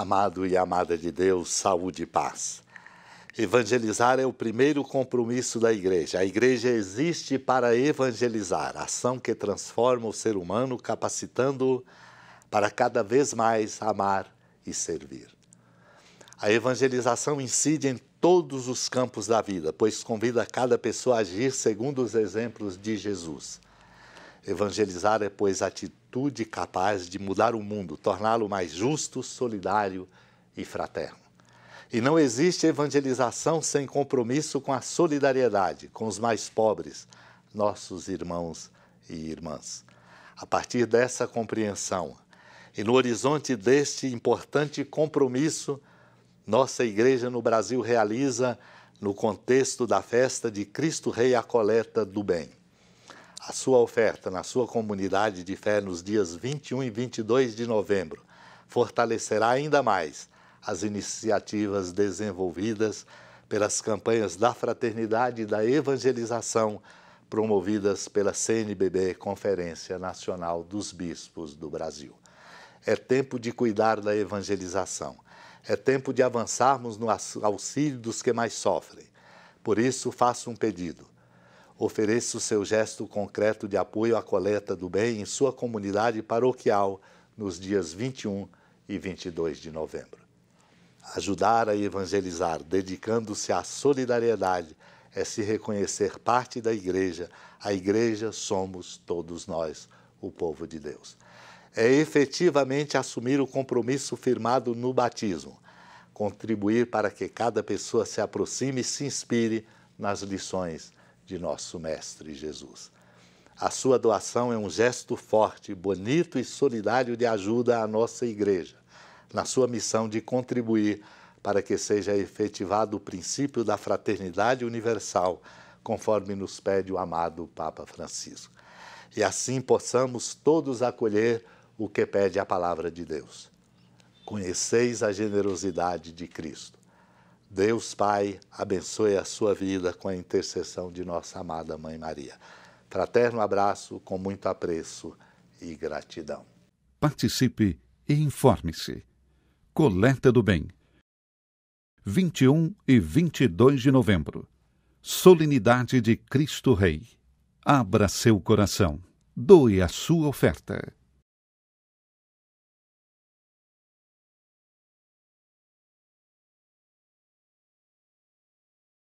Amado e amada de Deus, saúde e paz. Evangelizar é o primeiro compromisso da igreja. A igreja existe para evangelizar, ação que transforma o ser humano, capacitando-o para cada vez mais amar e servir. A evangelização incide em todos os campos da vida, pois convida cada pessoa a agir segundo os exemplos de Jesus. Evangelizar é, pois, atitude capaz de mudar o mundo, torná-lo mais justo, solidário e fraterno. E não existe evangelização sem compromisso com a solidariedade, com os mais pobres, nossos irmãos e irmãs. A partir dessa compreensão e no horizonte deste importante compromisso, nossa igreja no Brasil realiza, no contexto da festa de Cristo Rei, a coleta do bem a sua oferta na sua comunidade de fé nos dias 21 e 22 de novembro fortalecerá ainda mais as iniciativas desenvolvidas pelas campanhas da fraternidade e da evangelização promovidas pela CNBB, Conferência Nacional dos Bispos do Brasil. É tempo de cuidar da evangelização. É tempo de avançarmos no auxílio dos que mais sofrem. Por isso, faço um pedido ofereça o seu gesto concreto de apoio à coleta do bem em sua comunidade paroquial nos dias 21 e 22 de novembro. Ajudar a evangelizar, dedicando-se à solidariedade, é se reconhecer parte da igreja. A igreja somos todos nós, o povo de Deus. É efetivamente assumir o compromisso firmado no batismo, contribuir para que cada pessoa se aproxime e se inspire nas lições de nosso Mestre Jesus. A sua doação é um gesto forte, bonito e solidário de ajuda à nossa igreja, na sua missão de contribuir para que seja efetivado o princípio da fraternidade universal, conforme nos pede o amado Papa Francisco. E assim possamos todos acolher o que pede a palavra de Deus. Conheceis a generosidade de Cristo. Deus Pai abençoe a sua vida com a intercessão de nossa amada Mãe Maria. Fraterno abraço com muito apreço e gratidão. Participe e informe-se. Coleta do Bem. 21 e 22 de novembro. Solenidade de Cristo Rei. Abra seu coração. Doe a sua oferta.